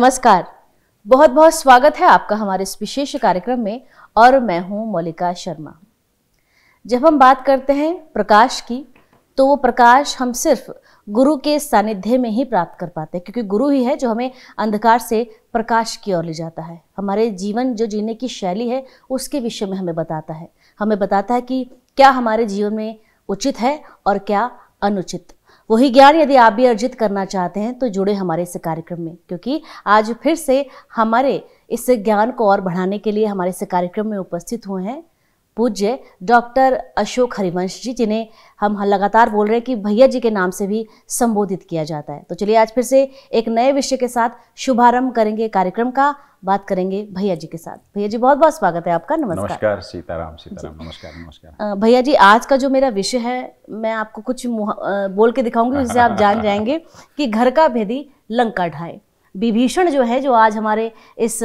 नमस्कार बहुत बहुत स्वागत है आपका हमारे इस विशेष कार्यक्रम में और मैं हूं मौलिका शर्मा जब हम बात करते हैं प्रकाश की तो वो प्रकाश हम सिर्फ गुरु के सानिध्य में ही प्राप्त कर पाते हैं क्योंकि गुरु ही है जो हमें अंधकार से प्रकाश की ओर ले जाता है हमारे जीवन जो जीने की शैली है उसके विषय में हमें बताता है हमें बताता है कि क्या हमारे जीवन में उचित है और क्या अनुचित वही ज्ञान यदि आप भी अर्जित करना चाहते हैं तो जुड़े हमारे इस कार्यक्रम में क्योंकि आज फिर से हमारे इस ज्ञान को और बढ़ाने के लिए हमारे इस कार्यक्रम में उपस्थित हुए हैं पूज्य डॉक्टर अशोक हरिवंश जी जिन्हें हम लगातार बोल रहे हैं कि भैया जी के नाम से भी संबोधित किया जाता है तो चलिए आज फिर से एक नए विषय के साथ शुभारंभ करेंगे कार्यक्रम का बात करेंगे भैया जी के साथ भैया जी बहुत बहुत स्वागत है आपका नमस्कार नमस्कार सीताराम सीताराम नमस्कार नमस्कार भैया जी आज का जो मेरा विषय है मैं आपको कुछ बोल के दिखाऊंगी जिससे आप जान जाएंगे कि घर का भेदी लंका ढाए विभीषण जो है जो आज हमारे इस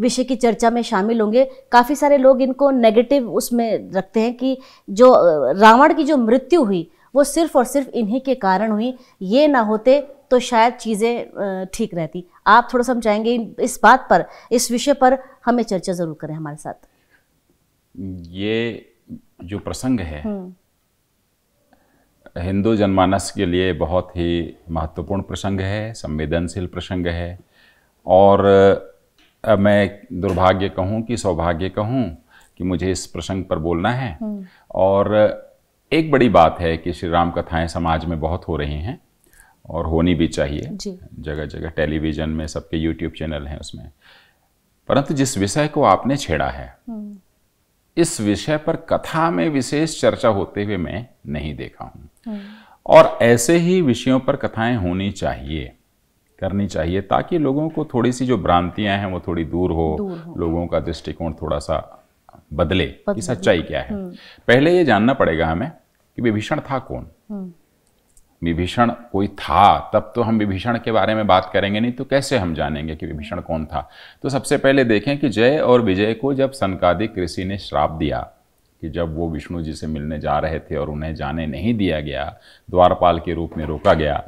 विषय की चर्चा में शामिल होंगे काफ़ी सारे लोग इनको नेगेटिव उसमें रखते हैं कि जो रावण की जो मृत्यु हुई वो सिर्फ और सिर्फ इन्हीं के कारण हुई ये ना होते तो शायद चीज़ें ठीक रहती आप थोड़ा समझाएंगे इस बात पर इस विषय पर हमें चर्चा ज़रूर करें हमारे साथ ये जो प्रसंग है हम्म। हिंदू जनमानस के लिए बहुत ही महत्वपूर्ण प्रसंग है संवेदनशील प्रसंग है और मैं दुर्भाग्य कहूँ कि सौभाग्य कहूँ कि मुझे इस प्रसंग पर बोलना है हम्म। और एक बड़ी बात है कि श्री राम कथाएं समाज में बहुत हो रही हैं और होनी भी चाहिए जगह जगह टेलीविज़न में सबके यूट्यूब चैनल हैं उसमें परंतु जिस विषय को आपने छेड़ा है हम्म। इस विषय पर कथा में विशेष चर्चा होते हुए मैं नहीं देखा हूं हम्म। और ऐसे ही विषयों पर कथाएं होनी चाहिए करनी चाहिए ताकि लोगों को थोड़ी सी जो भ्रांतियां हैं वो थोड़ी दूर हो, दूर हो। लोगों का दृष्टिकोण थोड़ा सा बदले कि सच्चाई क्या है हम्म। पहले ये जानना पड़ेगा हमें कि विभीषण था कौन हम्म। विभीषण कोई था तब तो हम विभीषण के बारे में बात करेंगे नहीं तो कैसे हम जानेंगे कि विभीषण कौन था तो सबसे पहले देखें कि जय और विजय को जब सनकादिक ऋषि ने श्राप दिया कि जब वो विष्णु जी से मिलने जा रहे थे और उन्हें जाने नहीं दिया गया द्वारपाल के रूप में रोका गया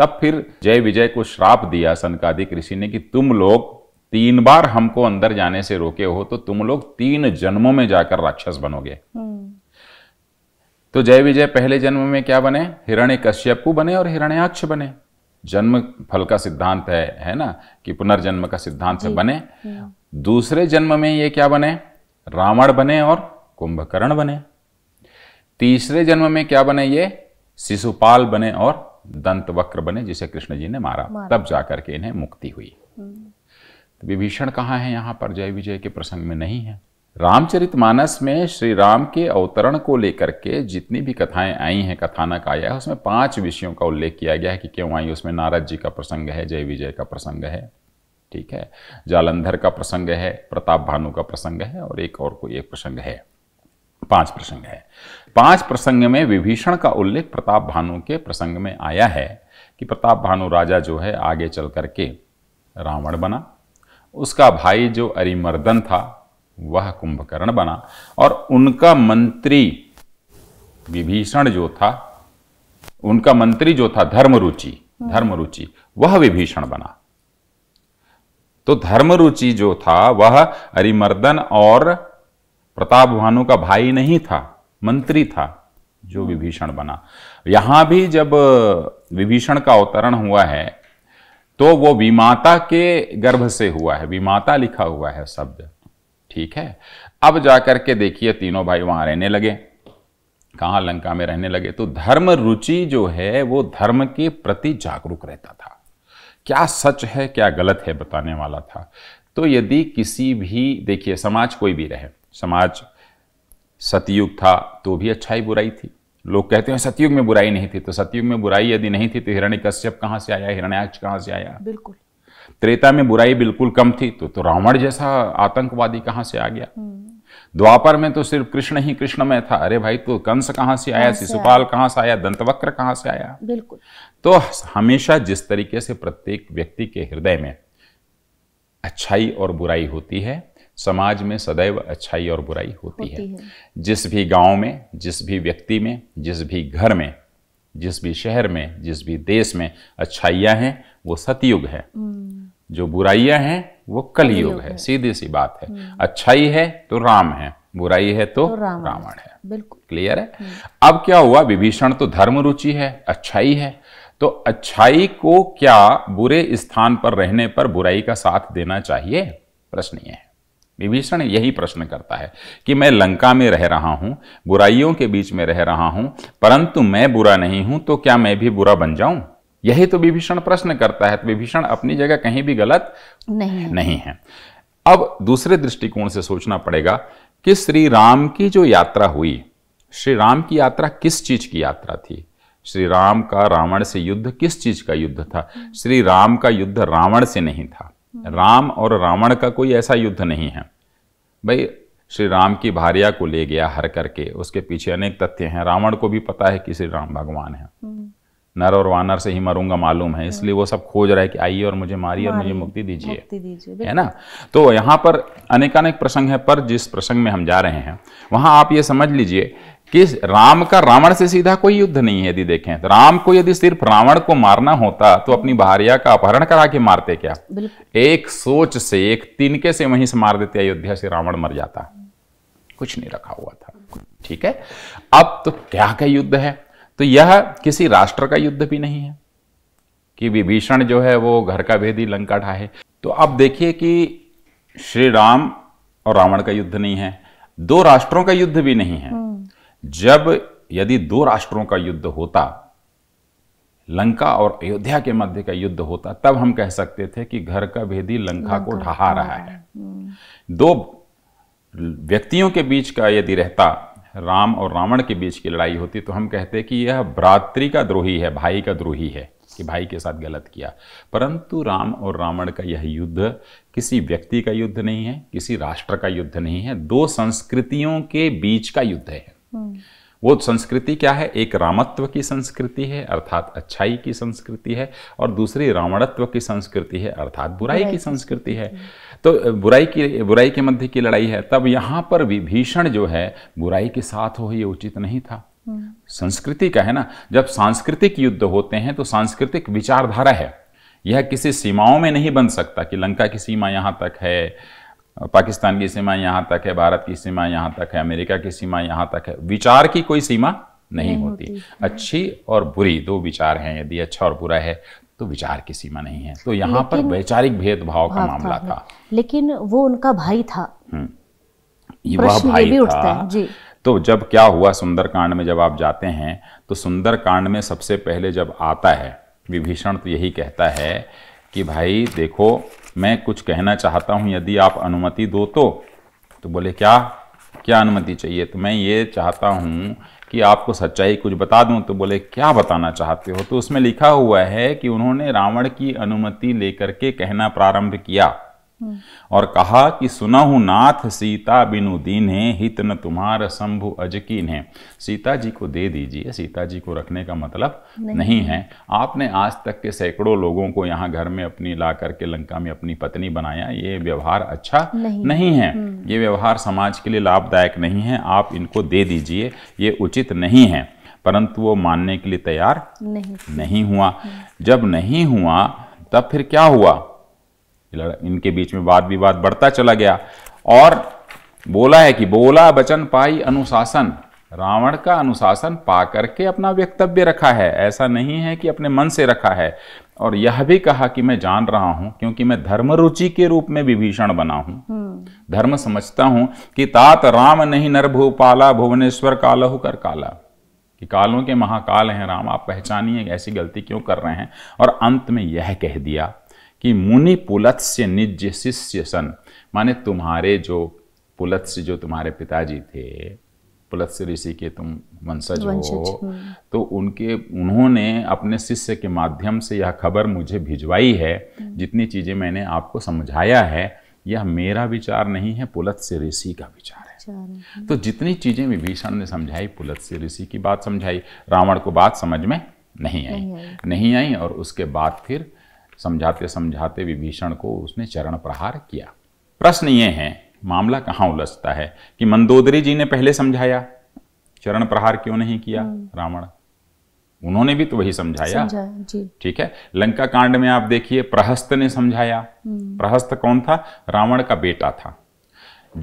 तब फिर जय विजय को श्राप दिया सनकादिक ऋषि ने कि तुम लोग तीन बार हमको अंदर जाने से रोके हो तो तुम लोग तीन जन्मों में जाकर राक्षस बनोगे तो जय विजय पहले जन्म में क्या बने हिरण्य कश्यपु बने और हिरण्याक्ष बने जन्म फल का सिद्धांत है है ना कि पुनर्जन्म का सिद्धांत से बने दूसरे जन्म में ये क्या बने रावण बने और कुंभकर्ण बने तीसरे जन्म में क्या बने ये शिशुपाल बने और दंत वक्र बने जिसे कृष्ण जी ने मारा, मारा। तब जाकर के इन्हें मुक्ति हुई हम्म। तो विभीषण कहाँ है यहाँ पर जय विजय के प्रसंग में नहीं है रामचरित मानस में श्री राम के अवतरण को लेकर के जितनी भी कथाएं आई हैं कथानक आया है उसमें पांच विषयों का उल्लेख किया गया है कि क्यों आई उसमें नारद जी का प्रसंग है जय विजय का प्रसंग है ठीक है जालंधर का प्रसंग है प्रताप भानु का प्रसंग है और एक और कोई एक प्रसंग है पांच प्रसंग है पांच प्रसंग में विभीषण का उल्लेख प्रताप भानु के प्रसंग में आया है कि प्रताप भानु राजा जो है आगे चल करके रावण बना उसका भाई जो अरिमर्दन था वह कुंभकर्ण बना और उनका मंत्री विभीषण जो था उनका मंत्री जो था धर्मरुचि धर्मरुचि वह विभीषण बना तो धर्मरुचि जो था वह अरिमर्दन और प्रताप भानु का भाई नहीं था मंत्री था जो विभीषण बना यहां भी जब विभीषण का अवतरण हुआ है तो वो विमाता के गर्भ से हुआ है विमाता लिखा हुआ है शब्द ठीक है अब जाकर के देखिए तीनों भाई वहां रहने लगे कहा लंका में रहने लगे तो धर्म रुचि जो है वो धर्म के प्रति जागरूक रहता था क्या सच है क्या गलत है बताने वाला था तो यदि किसी भी देखिए समाज कोई भी रहे समाज सतयुग था तो भी अच्छाई बुराई थी लोग कहते हैं सतयुग में बुराई नहीं थी तो सतयुग में बुराई यदि नहीं थी तो हिरण्य कश्यप कहाँ से आया हिरण्याक्ष कहाँ से आया बिल्कुल त्रेता में बुराई बिल्कुल कम थी तो तो रावण जैसा आतंकवादी कहाँ से आ गया हम्म। द्वापर में तो सिर्फ कृष्ण ही कृष्ण में था अरे भाई तो कंस कहाँ से आया शिशुपाल कहाँ से आया दंतवक्र कहाँ से आया बिल्कुल तो हमेशा जिस तरीके से प्रत्येक व्यक्ति के हृदय में अच्छाई और बुराई होती है समाज में सदैव अच्छाई और बुराई होती, होती है।, है जिस भी गांव में जिस भी व्यक्ति में जिस भी घर में जिस भी शहर में जिस भी देश में अच्छाइयाँ हैं वो सतयुग है हम्म। जो बुराइयाँ हैं वो कलयुग है।, है सीधी सी बात है हम्म। अच्छाई है तो राम है बुराई है तो, तो रावण है बिल्कुल क्लियर है हम्म। अब क्या हुआ विभीषण तो धर्म रुचि है अच्छाई है तो अच्छाई को क्या बुरे स्थान पर रहने पर बुराई का साथ देना चाहिए प्रश्न ये है विभीषण यही प्रश्न करता है कि मैं लंका में रह रहा हूं बुराइयों के बीच में रह रहा हूं परंतु मैं बुरा नहीं हूं तो क्या मैं भी बुरा बन जाऊं यही तो विभीषण प्रश्न करता है तो विभीषण अपनी जगह कहीं भी गलत नहीं नहीं है अब दूसरे दृष्टिकोण से सोचना पड़ेगा कि श्री राम की जो यात्रा हुई श्री राम की यात्रा किस चीज की यात्रा थी श्री राम का रावण से युद्ध किस चीज का युद्ध था श्री राम का युद्ध रावण से नहीं था हम्म। राम और रावण का कोई ऐसा युद्ध नहीं है भाई श्री राम की भारिया को ले गया हर करके उसके पीछे अनेक तथ्य हैं रावण को भी पता है कि श्री राम भगवान है हम्म। नर और वानर से ही मरूंगा मालूम है इसलिए वो सब खोज रहा है कि आइए और मुझे मारिए और मुझे मुक्ति दीजिए है ना तो यहाँ पर अनेकानेक प्रसंग है पर जिस प्रसंग में हम जा रहे हैं वहां आप ये समझ लीजिए कि राम का रावण से सीधा कोई युद्ध नहीं है यदि देखें तो राम को यदि सिर्फ रावण को मारना होता तो अपनी भारिया का अपहरण करा के मारते क्या एक सोच से एक तिनके से वहीं से मार देते अयोध्या से रावण मर जाता कुछ नहीं रखा हुआ था ठीक है अब तो क्या क्या युद्ध है तो यह किसी राष्ट्र का युद्ध भी नहीं है कि विभीषण जो है वो घर का भेदी लंका ढाहे तो आप देखिए कि श्री राम और रावण का युद्ध नहीं है दो राष्ट्रों का युद्ध भी नहीं है हम्म। जब यदि दो राष्ट्रों का युद्ध होता लंका और अयोध्या के मध्य का युद्ध होता तब हम कह सकते थे कि घर का भेदी लंका, लंका को ढहा रहा है हम्म। दो व्यक्तियों के बीच का यदि रहता राम और रावण के बीच की लड़ाई होती तो हम कहते कि यह भ्रातृ का द्रोही है भाई का द्रोही है कि भाई के साथ गलत किया परंतु राम और रावण का यह युद्ध किसी व्यक्ति का युद्ध नहीं है किसी राष्ट्र का युद्ध नहीं है दो संस्कृतियों के बीच का युद्ध है हम्म। वो संस्कृति क्या है एक रामत्व की संस्कृति है अर्थात अच्छाई की संस्कृति है और दूसरी रावणत्व की संस्कृति है अर्थात बुराई की संस्कृति है तो बुराई की बुराई के मध्य की लड़ाई है तब यहाँ पर विभीषण जो है बुराई के साथ हो ये उचित नहीं था हम्म। संस्कृति का है ना जब सांस्कृतिक युद्ध होते हैं तो सांस्कृतिक विचारधारा है यह किसी सीमाओं में नहीं बन सकता कि लंका की सीमा यहाँ तक है पाकिस्तान की सीमा यहाँ तक है भारत की सीमा यहाँ तक है अमेरिका की सीमा यहाँ तक है विचार की कोई सीमा नहीं, नहीं होती, होती। अच्छी और बुरी दो विचार हैं यदि अच्छा और बुरा है तो विचार की सीमा नहीं है तो यहाँ पर वैचारिक भेदभाव का मामला था, था लेकिन वो उनका भाई था हम्म। वह भाई था जी। तो जब क्या हुआ सुंदरकांड में जब आप जाते हैं तो सुंदरकांड में सबसे पहले जब आता है विभीषण तो यही कहता है कि भाई देखो मैं कुछ कहना चाहता हूँ यदि आप अनुमति दो तो तो बोले क्या क्या अनुमति चाहिए तो मैं ये चाहता हूँ कि आपको सच्चाई कुछ बता दूं तो बोले क्या बताना चाहते हो तो उसमें लिखा हुआ है कि उन्होंने रावण की अनुमति लेकर के कहना प्रारंभ किया और कहा कि सुनहु नाथ सीता बिनु दीन है हित न तुम्हार शंभु अजकीन है सीता जी को दे दीजिए सीता जी को रखने का मतलब नहीं, नहीं है आपने आज तक के सैकड़ों लोगों को यहाँ घर में अपनी ला करके लंका में अपनी पत्नी बनाया ये व्यवहार अच्छा नहीं, नहीं है हम्म। ये व्यवहार समाज के लिए लाभदायक नहीं है आप इनको दे दीजिए ये उचित नहीं है परंतु वो मानने के लिए तैयार नहीं नहीं हुआ हम्म। जब नहीं हुआ तब फिर क्या हुआ इनके बीच में वाद विवाद बढ़ता चला गया और बोला है कि बोला बचन पाई अनुशासन रावण का अनुशासन पा करके अपना वक्तव्य रखा है ऐसा नहीं है कि अपने मन से रखा है और यह भी कहा कि मैं जान रहा हूं क्योंकि मैं धर्म रुचि के रूप में विभीषण बना हूं हम्म। धर्म समझता हूं कि तात राम नहीं नर भूपाला भुवनेश्वर काल कर काला कि कालों के महाकाल हैं राम आप पहचानिए ऐसी गलती क्यों कर रहे हैं और अंत में यह कह दिया कि मुनि पुलत्स्य निज्य शिष्य सन माने तुम्हारे जो पुलत्स्य जो तुम्हारे पिताजी थे पुलत्स्य ऋषि के तुम वंशज हो तो उनके उन्होंने अपने शिष्य के माध्यम से यह खबर मुझे भिजवाई है हम्म। जितनी चीज़ें मैंने आपको समझाया है यह मेरा विचार नहीं है पुलत्स्य ऋषि का विचार है हम्म। तो जितनी चीज़ें विभीषण ने समझाई पुलत्स्य ऋषि की बात समझाई रावण को बात समझ में नहीं आई नहीं आई और उसके बाद फिर समझाते समझाते विभीषण को उसने चरण प्रहार किया प्रश्न ये है मामला कहाँ उलझता है कि मंदोदरी जी ने पहले समझाया चरण प्रहार क्यों नहीं किया हम्म। रावण उन्होंने भी तो वही समझाया ठीक है लंका कांड में आप देखिए प्रहस्त ने समझाया हम्म। प्रहस्त कौन था रावण का बेटा था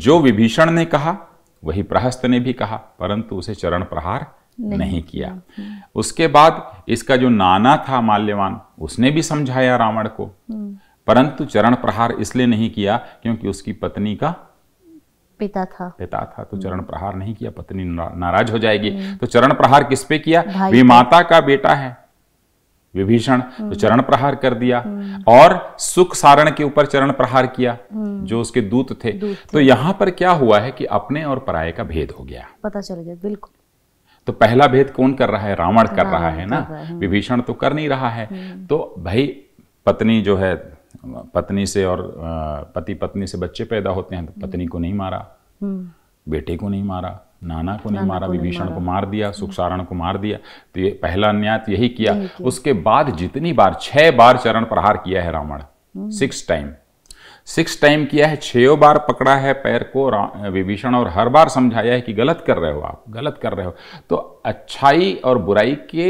जो विभीषण ने कहा वही प्रहस्त ने भी कहा परंतु उसे चरण प्रहार नहीं, नहीं किया नहीं। हम्म। उसके बाद इसका जो नाना था माल्यवान उसने भी समझाया रावण को हम्म। परंतु चरण प्रहार इसलिए नहीं किया क्योंकि उसकी पत्नी का पिता था पिता था तो हम्म। चरण प्रहार नहीं किया पत्नी नाराज हो जाएगी तो चरण प्रहार किस पे किया विमाता माता का बेटा है विभीषण तो चरण प्रहार कर दिया और सुख सारण के ऊपर चरण प्रहार किया जो उसके दूत थे, दूत तो यहां पर क्या हुआ है कि अपने और पराये का भेद हो गया पता चल गया बिल्कुल तो पहला भेद कौन कर रहा है रावण कर रहा है ना हम्म। विभीषण तो कर नहीं रहा है हम्म। तो भाई पत्नी जो है पत्नी से और पति पत्नी से बच्चे पैदा होते हैं तो हम्म। पत्नी को नहीं मारा बेटे को नहीं मारा नाना को नहीं मारा विभीषण को मार दिया सुखसारण को मार दिया तो ये पहला न्याय तो यही किया उसके बाद जितनी बार छह बार चरण प्रहार किया है Ravan six time six time किया है छो बार पकड़ा है पैर को विभीषण और हर बार समझाया है कि गलत कर रहे हो आप गलत कर रहे हो तो अच्छाई और बुराई के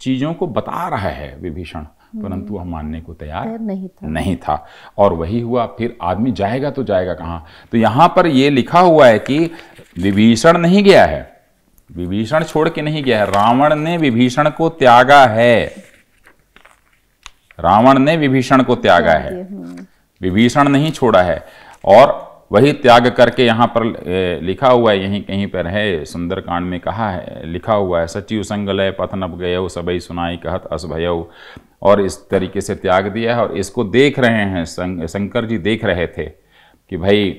चीज़ों को बता रहा है विभीषण परंतु हम्म। वह मानने को तैयार नहीं था नहीं था और वही हुआ फिर आदमी जाएगा तो जाएगा कहाँ तो यहाँ पर यह लिखा हुआ है कि विभीषण नहीं गया है विभीषण छोड़ के नहीं गया है रावण ने विभीषण को त्यागा है रावण ने विभीषण को त्यागा है विभीषण नहीं छोड़ा है और वही त्याग करके यहाँ पर लिखा हुआ है यहीं कहीं पर है सुंदरकांड में कहा है लिखा हुआ है सचिव संग लय पथनप गय सबई सुनाई कहत असभय और इस तरीके से त्याग दिया है और इसको देख रहे हैं शंकर जी देख रहे थे कि भाई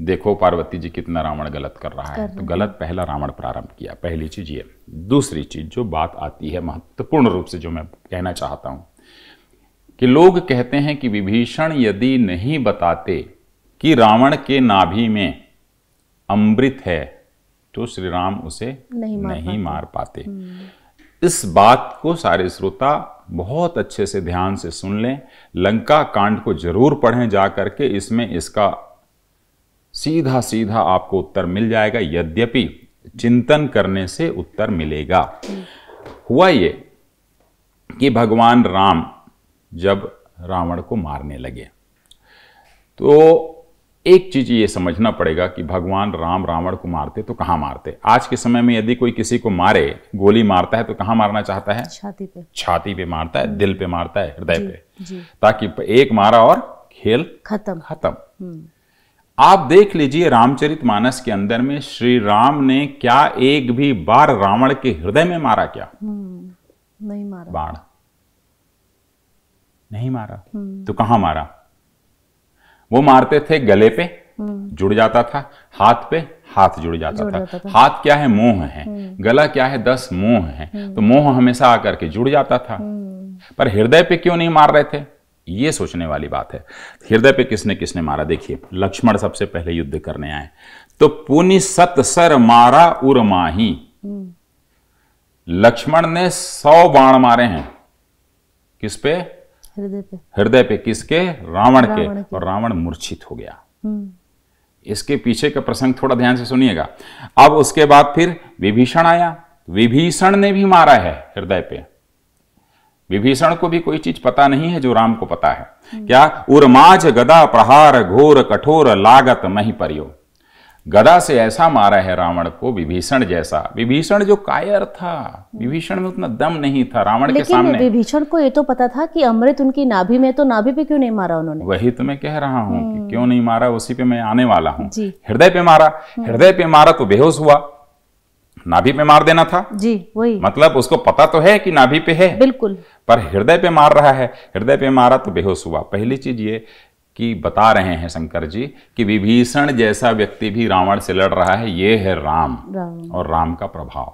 देखो पार्वती जी कितना रावण गलत कर रहा है तो गलत पहला रावण प्रारंभ किया पहली चीज़ ये दूसरी चीज़ जो बात आती है महत्वपूर्ण रूप से जो मैं कहना चाहता हूँ कि लोग कहते हैं कि विभीषण यदि नहीं बताते कि रावण के नाभि में अमृत है तो श्री राम उसे नहीं मार नहीं पाते, मार पाते। हम्म। इस बात को सारे श्रोता बहुत अच्छे से ध्यान से सुन लें लंका कांड को जरूर पढ़ें जा करके इसमें इसका सीधा सीधा आपको उत्तर मिल जाएगा यद्यपि चिंतन करने से उत्तर मिलेगा हम्म। हुआ ये कि भगवान राम जब रावण को मारने लगे तो एक चीज़ ये समझना पड़ेगा कि भगवान राम रावण को मारते तो कहाँ मारते आज के समय में यदि कोई किसी को मारे गोली मारता है तो कहाँ मारना चाहता है छाती पे छाती पे मारता है दिल पे मारता है हृदय पे जी। ताकि एक मारा और खेल खत्म खत्म हम्म। आप देख लीजिए रामचरित मानस के अंदर में श्री राम ने क्या एक भी बार रावण के हृदय में मारा क्या हम्म, नहीं मारा बाढ़ नहीं मारा हम्म। तो कहां मारा वो मारते थे गले पे हम्म। जुड़ जाता था हाथ पे हाथ जुड़ जाता था।, था हाथ क्या है मोह है हम्म। गला क्या है दस मोह है तो मोह हमेशा आकर के जुड़ जाता था पर हृदय पे क्यों नहीं मार रहे थे ये सोचने वाली बात है हृदय पे किसने किसने मारा देखिए लक्ष्मण सबसे पहले युद्ध करने आए तो पुनि सत सर मारा उर माही लक्ष्मण ने सौ बाण मारे हैं किस पे हृदय पे किसके रावण के और रावण मूर्छित हो गया हम्म। इसके पीछे का प्रसंग थोड़ा ध्यान से सुनिएगा अब उसके बाद फिर विभीषण आया विभीषण ने भी मारा है हृदय पे विभीषण को भी कोई चीज पता नहीं है जो राम को पता है हम्म। क्या उर्माज गदा प्रहार घोर कठोर लागत मही परियो गदा से ऐसा मारा है रावण को विभीषण जैसा विभीषण जो कायर था विभीषण में उतना दम नहीं था रावण के सामने विभीषण को ये तो पता था कि अमृत उनकी नाभि में तो नाभि पे क्यों नहीं मारा उन्होंने वही तो मैं कह रहा हूँ हम्म। क्यों नहीं मारा उसी पे मैं आने वाला हूँ हृदय पे मारा हम्म। हृदय पे मारा तो बेहोश हुआ नाभि पे मार देना था जी वही मतलब उसको पता तो है कि नाभि पे है बिल्कुल पर हृदय पे मार रहा है हृदय पे मारा तो बेहोश हुआ पहली चीज ये कि बता रहे हैं शंकर जी कि विभीषण जैसा व्यक्ति भी रावण से लड़ रहा है ये है राम, राम। और राम का प्रभाव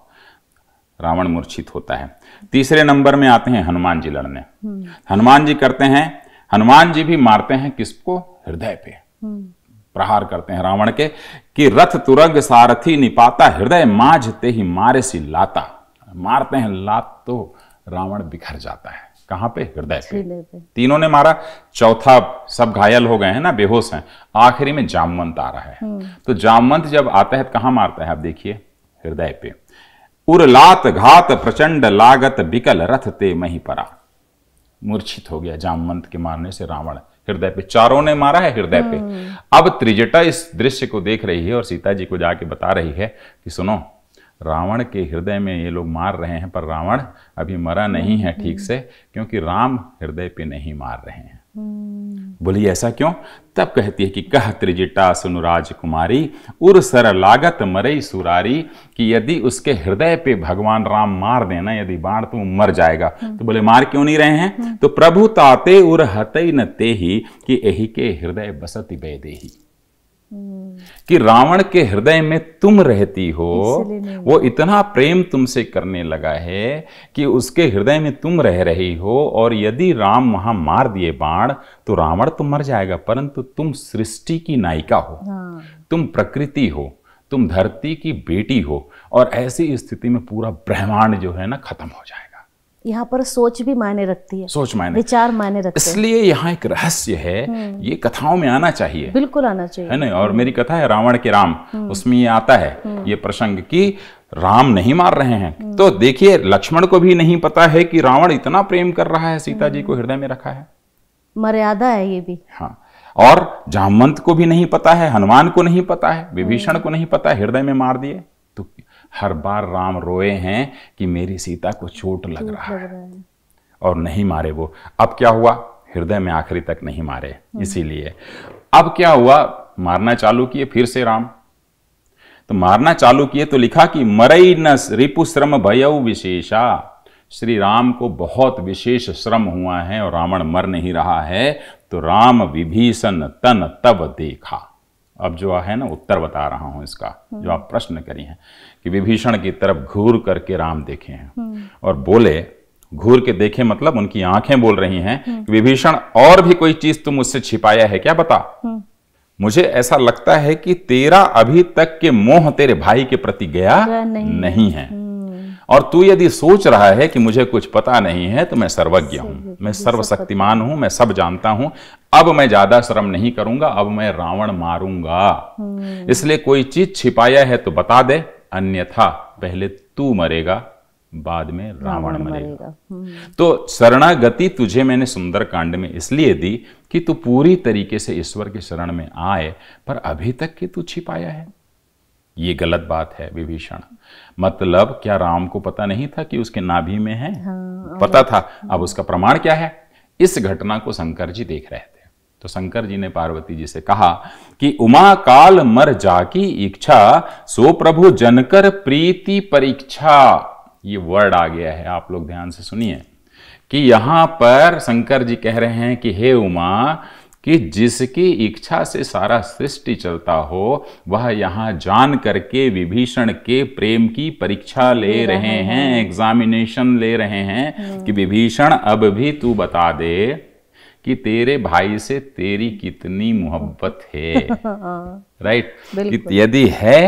रावण मूर्छित होता है तीसरे नंबर में आते हैं हनुमान जी लड़ने हम्म। हनुमान जी करते हैं हनुमान जी भी मारते हैं किसको हृदय पे हम्म। प्रहार करते हैं रावण के कि रथ तुरंग सारथी निपाता हृदय माझते ही मारे सी लाता मारते हैं लात तो रावण बिखर जाता है कहां पे हृदय पे तीनों ने मारा चौथा सब घायल हो गए हैं ना बेहोश हैं आखिरी में जामवंत आ रहा है हम्म। तो जामवंत जब आता है तो कहां मारता है आप देखिए हृदय पे उर्लात घात प्रचंड लागत बिकल रथ ते मही परा मूर्छित हो गया जामवंत के मारने से रावण हृदय पे चारों ने मारा है हृदय पे हम्म। अब त्रिजटा इस दृश्य को देख रही है और सीता जी को जाके बता रही है कि सुनो रावण के हृदय में ये लोग मार रहे हैं पर रावण अभी मरा नहीं है हम्म। ठीक से क्योंकि राम हृदय पे नहीं मार रहे हैं हम्म। बोली ऐसा क्यों तब कहती है कि कह त्रिजिटा सुन राजकुमारी उर सर लागत मरई सुरारी कि यदि उसके हृदय पे भगवान राम मार देना यदि बाण तो मर जाएगा हम्म। तो बोले मार क्यों नहीं रहे हैं तो प्रभु ताते उर हतई न ते ही कि एही के हृदय बसत बेदेही कि रावण के हृदय में तुम रहती हो वो इतना प्रेम तुमसे करने लगा है कि उसके हृदय में तुम रह रही हो और यदि राम वहां मार दिए बाण तो रावण तो मर जाएगा परंतु तुम सृष्टि की नायिका हो हाँ। तुम प्रकृति हो तुम धरती की बेटी हो और ऐसी स्थिति में पूरा ब्रह्मांड जो है ना खत्म हो जाएगा यहाँ पर सोच भी मायने रखती है सोच मायने विचार मायने है इसलिए यहाँ एक रहस्य है हम्म। ये कथाओं में आना चाहिए बिल्कुल आना चाहिए है ना और हम्म। मेरी कथा है रावण के राम हम्म। उसमें ये आता है ये प्रसंग की राम नहीं मार रहे हैं तो देखिए लक्ष्मण को भी नहीं पता है कि रावण इतना प्रेम कर रहा है सीता जी को हृदय में रखा है मर्यादा है ये भी हाँ और जामवंत को भी नहीं पता है हनुमान को नहीं पता है विभीषण को नहीं पता हृदय में मार दिए तो हर बार राम रोए हैं कि मेरी सीता को चोट लग रहा है और नहीं मारे वो अब क्या हुआ हृदय में आखिरी तक नहीं मारे हम्म। इसीलिए अब क्या हुआ मारना चालू किए फिर से राम तो मारना चालू किए तो लिखा कि मरई न रिपु श्रम भय विशेषा श्री राम को बहुत विशेष श्रम हुआ है और रावण मर नहीं रहा है तो राम विभीषण तन तब देखा अब जो है ना उत्तर बता रहा हूं इसका जो हम्म। आप प्रश्न करी हैं कि विभीषण की तरफ घूर करके राम देखे हैं हम्म। और बोले घूर के देखे मतलब उनकी आंखें बोल रही हैं हम्म। कि विभीषण और भी कोई चीज तुम मुझसे छिपाया है क्या बता हम्म। मुझे ऐसा लगता है कि तेरा अभी तक के मोह तेरे भाई के प्रति गया नहीं, नहीं है और तू यदि सोच रहा है कि मुझे कुछ पता नहीं है तो मैं सर्वज्ञ हूं मैं सर्वशक्तिमान हूं मैं सब जानता हूं अब मैं ज्यादा श्रम नहीं करूंगा अब मैं रावण मारूंगा इसलिए कोई चीज छिपाया है तो बता दे अन्यथा पहले तू मरेगा बाद में रावण मरेगा हम्म। तो शरणागति तुझे मैंने सुंदर कांड में इसलिए दी कि तू पूरी तरीके से ईश्वर के शरण में आए पर अभी तक कि तू छिपाया है ये गलत बात है विभीषण मतलब क्या राम को पता नहीं था कि उसके नाभि में है हाँ, पता था अब उसका प्रमाण क्या है इस घटना को शंकर जी देख रहे थे तो शंकर जी ने पार्वती जी से कहा कि उमा काल मर जा की इच्छा सो प्रभु जनकर प्रीति परीक्षा ये वर्ड आ गया है आप लोग ध्यान से सुनिए कि यहां पर शंकर जी कह रहे हैं कि हे उमा कि जिसकी इच्छा से सारा सृष्टि चलता हो वह यहां जान करके विभीषण के प्रेम की परीक्षा ले, ले रहे हैं एग्जामिनेशन ले रहे हैं हम्म। कि विभीषण अब भी तू बता दे कि तेरे भाई से तेरी कितनी मोहब्बत है राइट हाँ। right? यदि है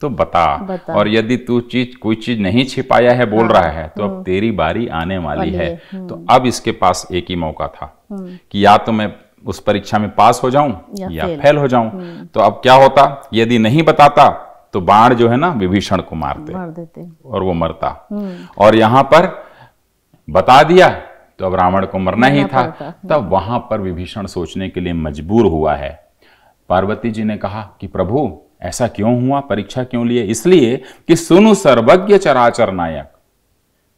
तो बता, बता। और यदि तू चीज कोई चीज नहीं छिपाया है बोल हाँ। रहा है तो अब हाँ। तेरी बारी आने वाली है तो अब इसके पास एक ही मौका था कि या तो मैं उस परीक्षा में पास हो जाऊं या, या फेल हो जाऊं तो अब क्या होता यदि नहीं बताता तो बाण जो है ना विभीषण को मारते मार देते और वो मरता और यहां पर बता दिया तो अब रावण को मरना ही था तब वहां पर विभीषण सोचने के लिए मजबूर हुआ है पार्वती जी ने कहा कि प्रभु ऐसा क्यों हुआ परीक्षा क्यों लिए इसलिए कि सुनु सर्वज्ञ चराचर नायक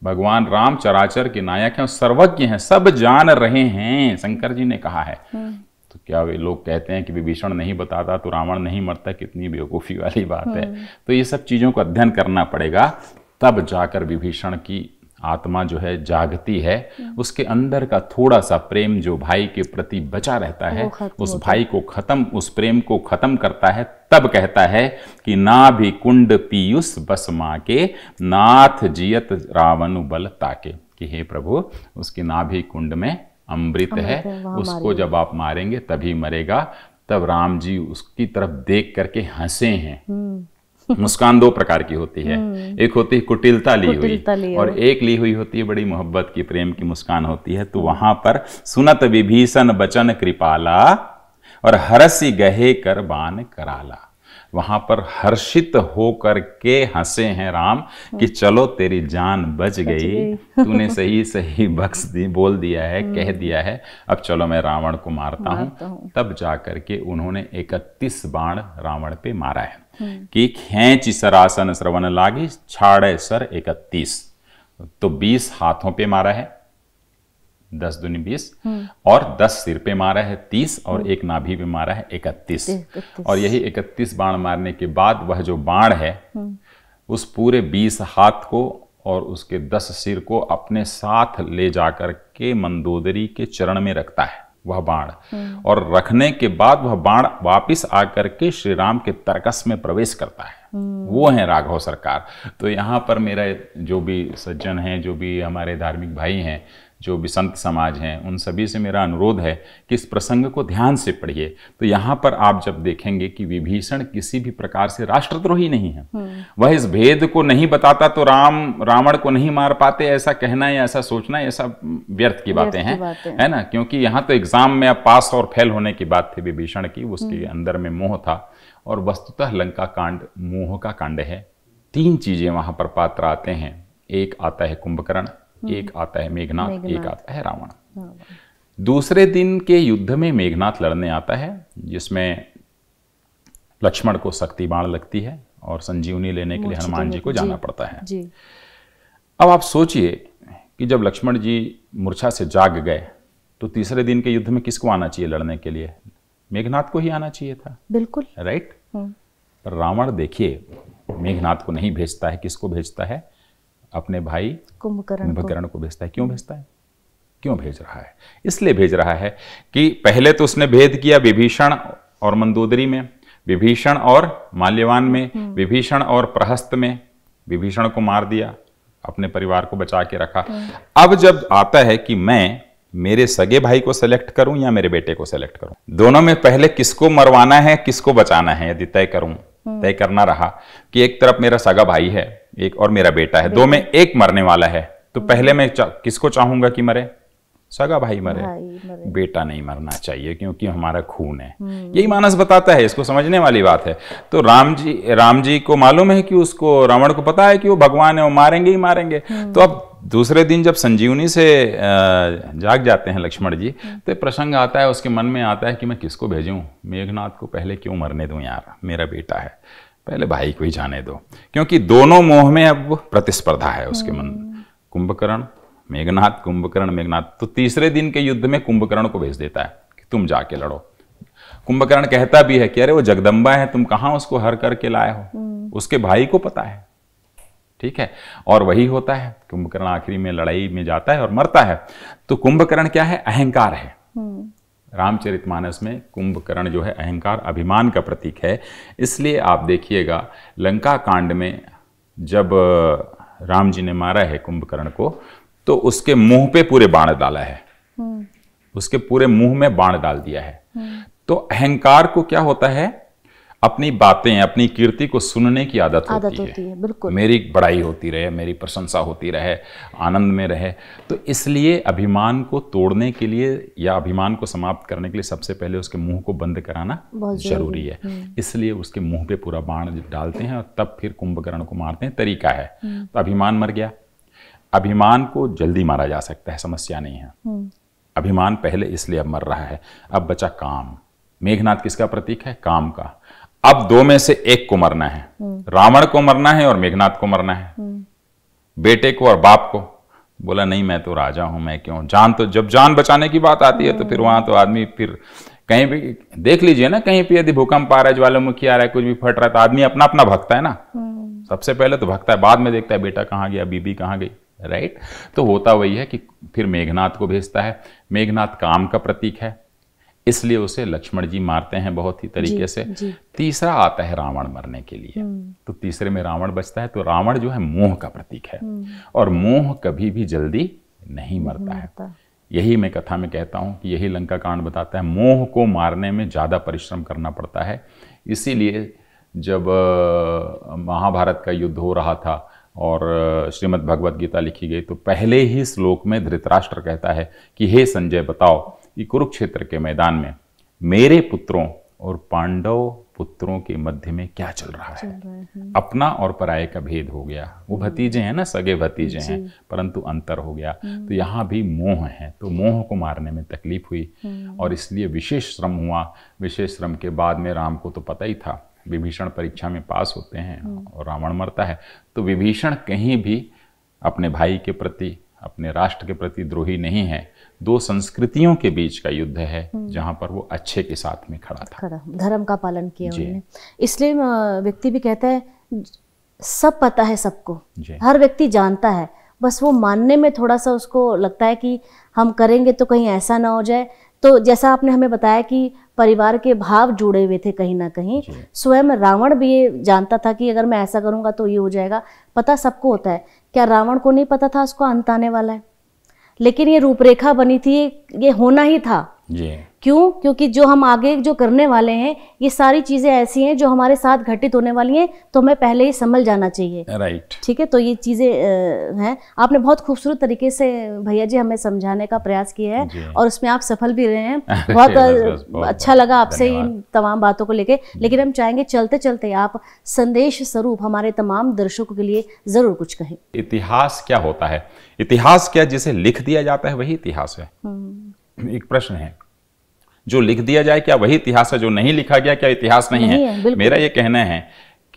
भगवान राम चराचर के नायक हैं सर्वज्ञ हैं सब जान रहे हैं शंकर जी ने कहा है हम्म। तो क्या वे लोग कहते हैं कि विभीषण नहीं बताता तो रावण नहीं मरता कितनी बेवकूफ़ी वाली बात है हम्म। तो ये सब चीज़ों को अध्ययन करना पड़ेगा तब जाकर विभीषण की आत्मा जो है जागती है उसके अंदर का थोड़ा सा प्रेम जो भाई के प्रति बचा रहता है उस भाई को खत्म उस प्रेम को खत्म करता है तब कहता है कि ना भी कुंड पीयूष बस माँ के नाथ जियत रावण बल ताके कि हे प्रभु उसकी नाभि कुंड में अमृत, अमृत है उसको जब आप मारेंगे तभी मरेगा तब राम जी उसकी तरफ देख करके हंसे हैं हम्म। मुस्कान दो प्रकार की होती है हम्म। एक होती है कुटिलता ली हुई और एक ली हुई होती है बड़ी मोहब्बत की प्रेम की मुस्कान होती है तो वहां पर सुनत विभीषण बचन कृपाला और हरसी गहे कर बान कराला वहां पर हर्षित होकर के हंसे हैं राम कि चलो तेरी जान बच गई तूने सही सही बक्स दी बोल दिया है हम्म। कह दिया है अब चलो मैं रावण को मारता, मारता हूं तब जाकर के उन्होंने इकतीस बाण रावण पे मारा है कि खेच सरासन श्रवण लागी छाड़े सर इकतीस तो बीस हाथों पे मारा है दस दुनी बीस हम्म। और दस सिर पे मारा है तीस और हम्म। एक नाभि पे मारा है इकतीस और यही इकतीस बाण मारने के बाद वह जो बाण है हम्म। उस पूरे बीस हाथ को और उसके दस सिर को अपने साथ ले जाकर के मंदोदरी के चरण में रखता है वह बाण और रखने के बाद वह बाण वापिस आकर के श्री राम के तर्कस में प्रवेश करता है वो हम्म। है राघव सरकार तो यहाँ पर मेरा जो भी सज्जन हैं जो भी हमारे धार्मिक भाई हैं जो भी संत समाज हैं उन सभी से मेरा अनुरोध है कि इस प्रसंग को ध्यान से पढ़िए तो यहाँ पर आप जब देखेंगे कि विभीषण किसी भी प्रकार से राष्ट्रद्रोही नहीं है हम्म। वह इस भेद को नहीं बताता तो राम रावण को नहीं मार पाते ऐसा कहना या ऐसा सोचना ऐसा व्यर्थ की बातें हैं है ना क्योंकि यहाँ तो एग्जाम में अब पास और फेल होने की बात थी विभीषण की उसके हम्म। अंदर में मोह था और वस्तुतः लंका कांड मोह का कांड है तीन चीज़ें वहां पर पात्र आते हैं एक आता है कुंभकर्ण हम्म। एक आता है मेघनाथ एक आता है रावण दूसरे दिन के युद्ध में मेघनाथ लड़ने आता है जिसमें लक्ष्मण को शक्ति बाण लगती है और संजीवनी लेने के लिए हनुमान जी को जाना पड़ता है अब आप सोचिए कि जब लक्ष्मण जी मूर्छा से जाग गए तो तीसरे दिन के युद्ध में किसको आना चाहिए लड़ने के लिए मेघनाथ को ही आना चाहिए था बिल्कुल राइट हम्म। पर रावण देखिए मेघनाथ को नहीं भेजता है किसको भेजता है अपने भाई कुंभकर्ण कुंभकर्ण को भेजता है क्यों भेजता है क्यों भेज रहा है इसलिए भेज रहा है कि पहले तो उसने भेद किया विभीषण और मंदोदरी में विभीषण और माल्यवान में हम्म। विभीषण और प्रहस्त में विभीषण को मार दिया अपने परिवार को बचा के रखा हम्म। अब जब आता है कि मैं मेरे सगे भाई को सेलेक्ट करूं या मेरे बेटे को सेलेक्ट करूं दोनों में पहले किसको मरवाना है किसको बचाना है यदि तय करूं तय करना रहा कि एक तरफ मेरा सगा भाई है एक और मेरा बेटा है दो में एक मरने वाला है तो हम्म। पहले मैं चा, किसको चाहूंगा कि मरे सगा भाई मरे।, भाई मरे बेटा नहीं मरना चाहिए क्योंकि हमारा खून है हम्म। यही मानस बताता है इसको समझने वाली बात है तो राम जी राम जी को मालूम है कि उसको रावण को पता है कि वो भगवान है वो मारेंगे ही मारेंगे हम्म। तो अब दूसरे दिन जब संजीवनी से जाग जाते हैं लक्ष्मण जी हम्म। तो प्रसंग आता है उसके मन में आता है कि मैं किसको भेजूं मेघनाथ को पहले क्यों मरने दूं यार मेरा बेटा है पहले भाई को ही जाने दो क्योंकि दोनों मोह में अब प्रतिस्पर्धा है उसके मन हम्म। कुंभकर्ण मेघनाथ कुंभकर्ण मेघनाथ तो तीसरे दिन के युद्ध में कुंभकर्ण को भेज देता है कि तुम जाके लड़ो कुंभकर्ण कहता भी है कि अरे वो जगदम्बा है तुम कहाँ उसको हर करके लाए हो हम्म। उसके भाई को पता है ठीक है और वही होता है कुंभकर्ण आखिरी में लड़ाई में जाता है और मरता है तो कुंभकर्ण क्या है अहंकार है हम्म। मानस में कुंभकर्ण जो है अहंकार अभिमान का प्रतीक है इसलिए आप देखिएगा लंका कांड में जब राम जी ने मारा है कुंभकर्ण को तो उसके मुंह पे पूरे बाण डाला है हम्म। उसके पूरे मुंह में बाण डाल दिया है हम्म। तो अहंकार को क्या होता है अपनी बातें अपनी कीर्ति को सुनने की आदत, आदत होती, होती है, है बिल्कुल मेरी बड़ाई होती रहे मेरी प्रशंसा होती रहे आनंद में रहे तो इसलिए अभिमान को तोड़ने के लिए या अभिमान को समाप्त करने के लिए सबसे पहले उसके मुंह को बंद कराना जरूरी है हम्म। इसलिए उसके मुंह पे पूरा बाण डालते हैं और तब फिर कुंभकर्ण को मारते हैं तरीका है हम्म। तो अभिमान मर गया अभिमान को जल्दी मारा जा सकता है समस्या नहीं है हम्म। अभिमान पहले इसलिए अब मर रहा है अब बचा काम मेघनाथ किसका प्रतीक है काम का अब दो में से एक को मरना है रावण को मरना है और मेघनाथ को मरना है बेटे को और बाप को बोला नहीं मैं तो राजा हूं मैं क्यों जान तो जब जान बचाने की बात आती है तो फिर वहां तो आदमी फिर कहीं भी देख लीजिए ना कहीं पर यदि भूकंप आ रहा है ज्वालामुखी आ रहा है कुछ भी फट रहा है तो आदमी अपना अपना भगता है ना सबसे पहले तो भगता है बाद में देखता है बेटा कहाँ गया बीबी कहाँ गई राइट तो होता वही है कि फिर मेघनाथ को भेजता है मेघनाथ काम का प्रतीक है इसलिए उसे लक्ष्मण जी मारते हैं बहुत ही तरीके से जी. तीसरा आता है रावण मरने के लिए हम्म। तो तीसरे में रावण बचता है तो रावण जो है मोह का प्रतीक है हम्म। और मोह कभी भी जल्दी नहीं मरता है यही मैं कथा में कहता हूं कि यही लंका कांड बताता है मोह को मारने में ज़्यादा परिश्रम करना पड़ता है इसीलिए जब महाभारत का युद्ध हो रहा था और श्रीमद् भगवत गीता लिखी गई तो पहले ही श्लोक में धृतराष्ट्र कहता है कि हे संजय बताओ कि कुरुक्षेत्र के मैदान में मेरे पुत्रों और पांडव पुत्रों के मध्य में क्या चल रहा है, है। अपना और पराये का भेद हो गया वो हम्म। भतीजे हैं ना सगे भतीजे हैं परंतु अंतर हो गया हम्म। तो यहाँ भी मोह है तो मोह को मारने में तकलीफ हुई हम्म। और इसलिए विशेष श्रम हुआ विशेष श्रम के बाद में राम को तो पता ही था विभीषण परीक्षा में पास होते हैं और रावण मरता है तो विभीषण कहीं भी अपने भाई के प्रति अपने राष्ट्र के प्रति द्रोही नहीं है दो संस्कृतियों के बीच का युद्ध है जहाँ पर वो अच्छे के साथ में खड़ा था खड़ा धर्म का पालन किया उन्होंने इसलिए व्यक्ति भी कहता है सब पता है सबको हर व्यक्ति जानता है बस वो मानने में थोड़ा सा उसको लगता है कि हम करेंगे तो कहीं ऐसा ना हो जाए तो जैसा आपने हमें बताया कि परिवार के भाव जुड़े हुए थे कहीं ना कहीं स्वयं रावण भी ये जानता था कि अगर मैं ऐसा करूंगा तो ये हो जाएगा पता सबको होता है क्या रावण को नहीं पता था उसको अंत आने वाला है लेकिन ये रूपरेखा बनी थी ये होना ही था जी क्यों क्योंकि जो हम आगे जो करने वाले हैं ये सारी चीज़ें ऐसी हैं जो हमारे साथ घटित होने वाली हैं तो हमें पहले ही संभल जाना चाहिए राइट right. ठीक है तो ये चीज़ें हैं आपने बहुत खूबसूरत तरीके से भैया जी हमें समझाने का प्रयास किया है और उसमें आप सफल भी रहे हैं बहुत अच्छा लगा आपसे इन तमाम बातों को लेके लेकिन हम चाहेंगे चलते चलते आप संदेश स्वरूप हमारे तमाम दर्शकों के लिए ज़रूर कुछ कहें इतिहास क्या होता है इतिहास क्या जिसे लिख दिया जाता है वही इतिहास है हम्म। एक प्रश्न है जो लिख दिया जाए क्या वही इतिहास है जो नहीं लिखा गया क्या इतिहास नहीं, नहीं है, है मेरा ये कहना है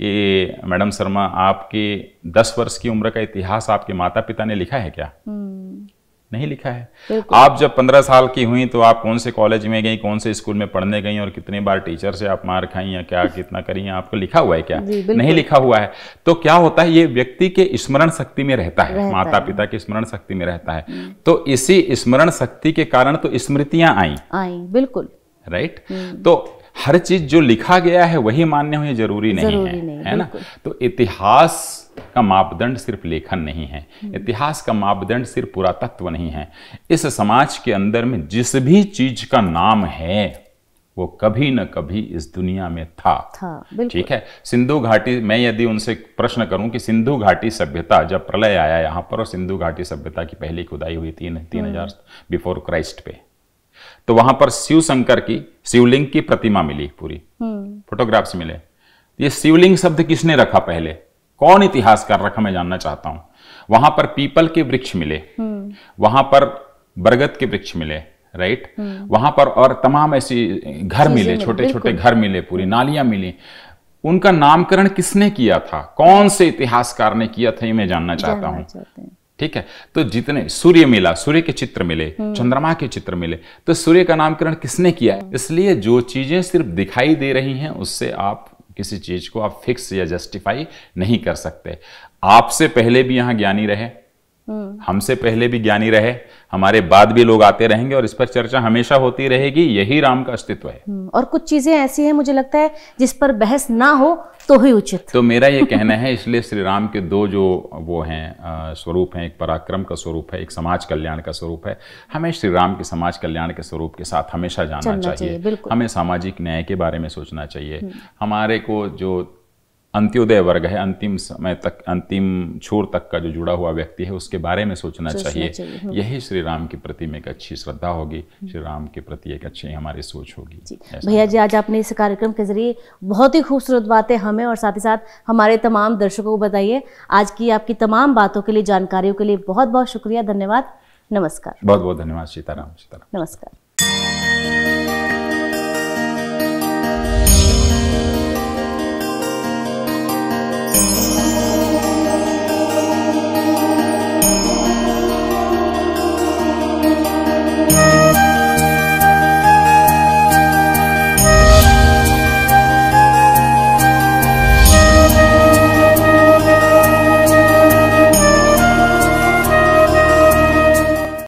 कि मैडम शर्मा आपकी दस वर्ष की उम्र का इतिहास आपके माता पिता ने लिखा है क्या हम्म। नहीं लिखा है आप जब पंद्रह साल की हुई तो आप कौन से कॉलेज में गई कौन से स्कूल में पढ़ने गई और कितने बार टीचर से आप मार खाई या क्या कितना करी आपको लिखा हुआ है क्या नहीं लिखा हुआ है तो क्या होता है ये व्यक्ति के स्मरण शक्ति में रहता है रहता माता है। पिता की स्मरण शक्ति में रहता है हम्म। तो इसी स्मरण शक्ति के कारण तो स्मृतियां आई आई बिल्कुल राइट हम्म। तो हर चीज जो लिखा गया है वही मान्य हो जरूरी नहीं जरूरी है नहीं, है ना तो इतिहास का मापदंड सिर्फ लेखन नहीं है हम्म। इतिहास का मापदंड सिर्फ पुरातत्व नहीं है इस समाज के अंदर में जिस भी चीज का नाम है वो कभी न कभी इस दुनिया में था, ठीक है सिंधु घाटी मैं यदि उनसे प्रश्न करूं कि सिंधु घाटी सभ्यता जब प्रलय आया यहां पर और सिंधु घाटी सभ्यता की पहली खुदाई हुई तीन तीन हम्म। हजार बिफोर क्राइस्ट पे तो वहां पर शिव शंकर की शिवलिंग की प्रतिमा मिली पूरी हम्म। फोटोग्राफ्स मिले ये शिवलिंग शब्द किसने रखा पहले कौन इतिहासकार रखा मैं जानना चाहता हूं वहां पर पीपल के वृक्ष मिले हम्म। वहां पर बरगद के वृक्ष मिले राइट हम्म। वहां पर और तमाम ऐसी घर मिले छोटे छोटे घर मिले पूरी नालियां मिली उनका नामकरण किसने किया था कौन से इतिहासकार ने किया था ये मैं जानना चाहता हूं ठीक है तो जितने सूर्य मिला सूर्य के चित्र मिले हम्म। चंद्रमा के चित्र मिले तो सूर्य का नामकरण किसने किया है हम्म। इसलिए जो चीजें सिर्फ दिखाई दे रही हैं उससे आप किसी चीज को आप फिक्स या जस्टिफाई नहीं कर सकते आपसे पहले भी यहां ज्ञानी रहे हम्म। हमसे पहले भी ज्ञानी रहे हमारे बाद भी लोग आते रहेंगे और इस पर चर्चा हमेशा होती रहेगी यही राम का अस्तित्व है हम्म, और कुछ चीजें ऐसी हैं मुझे लगता है जिस पर बहस ना हो तो ही उचित तो मेरा ये कहना है इसलिए श्री राम के दो जो वो हैं स्वरूप हैं एक पराक्रम का स्वरूप है एक समाज कल्याण का स्वरूप है हमें श्री राम के समाज कल्याण के स्वरूप के साथ हमेशा जाना चाहिए हमें सामाजिक न्याय के बारे में सोचना चाहिए हम्म। हमारे को जो अंत्योदय वर्ग है अंतिम समय तक अंतिम छोर तक का जो जुड़ा हुआ व्यक्ति है उसके बारे में सोचना, सोचना चाहिए, चाहिए यही श्री राम के प्रति में एक अच्छी श्रद्धा होगी श्री राम के प्रति एक अच्छी हमारी सोच होगी भैया जी आज आपने इस कार्यक्रम के जरिए बहुत ही खूबसूरत बातें हमें और साथ ही साथ हमारे तमाम दर्शकों को बताइए आज की आपकी तमाम बातों के लिए जानकारियों के लिए बहुत बहुत शुक्रिया धन्यवाद नमस्कार बहुत बहुत धन्यवाद सीताराम सीताराम नमस्कार